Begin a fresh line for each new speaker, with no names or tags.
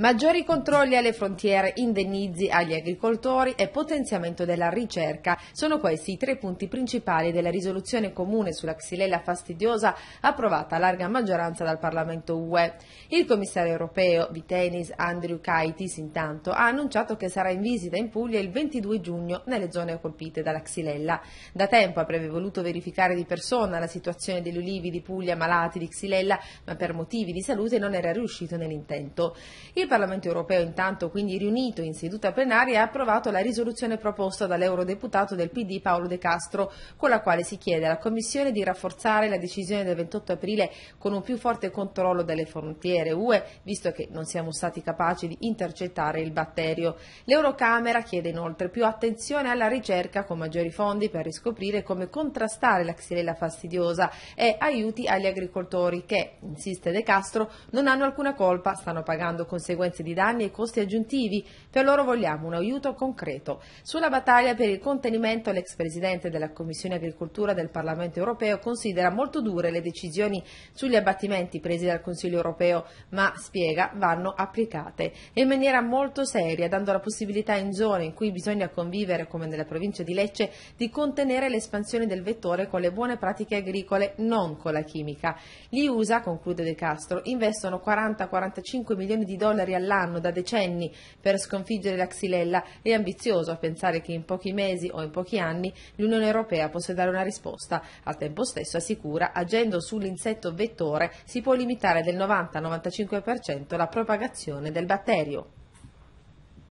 Maggiori controlli alle frontiere, indennizi agli agricoltori e potenziamento della ricerca sono questi i tre punti principali della risoluzione comune sulla xylella fastidiosa approvata a larga maggioranza dal Parlamento UE. Il commissario europeo Vitenis Andrew Kaitis intanto ha annunciato che sarà in visita in Puglia il 22 giugno nelle zone colpite dalla xylella. Da tempo avrebbe voluto verificare di persona la situazione degli ulivi di Puglia malati di xylella, ma per motivi di salute non era riuscito nell'intento. Il Parlamento europeo intanto, quindi riunito in seduta plenaria, ha approvato la risoluzione proposta dall'eurodeputato del PD Paolo De Castro, con la quale si chiede alla Commissione di rafforzare la decisione del 28 aprile con un più forte controllo delle frontiere UE, visto che non siamo stati capaci di intercettare il batterio. L'Eurocamera chiede inoltre più attenzione alla ricerca con maggiori fondi per riscoprire come contrastare la xylella fastidiosa e aiuti agli agricoltori che, insiste De Castro, non hanno alcuna colpa, stanno pagando conseguenze conseguenze di danni e costi aggiuntivi. Per loro vogliamo un aiuto concreto. Sulla battaglia per il contenimento l'ex presidente della Commissione Agricoltura del Parlamento europeo considera molto dure le decisioni sugli abbattimenti presi dal Consiglio europeo, ma spiega vanno applicate in maniera molto seria, dando la possibilità in zone in cui bisogna convivere, come nella provincia di Lecce, di contenere l'espansione del vettore con le buone pratiche agricole, non con la chimica. Gli USA, conclude De Castro, investono 40-45 milioni di dollari dollari all'anno da decenni per sconfiggere la xylella, è ambizioso pensare che in pochi mesi o in pochi anni l'Unione Europea possa dare una risposta. Al tempo stesso assicura, agendo sull'insetto vettore, si può limitare del 90-95% la propagazione del batterio.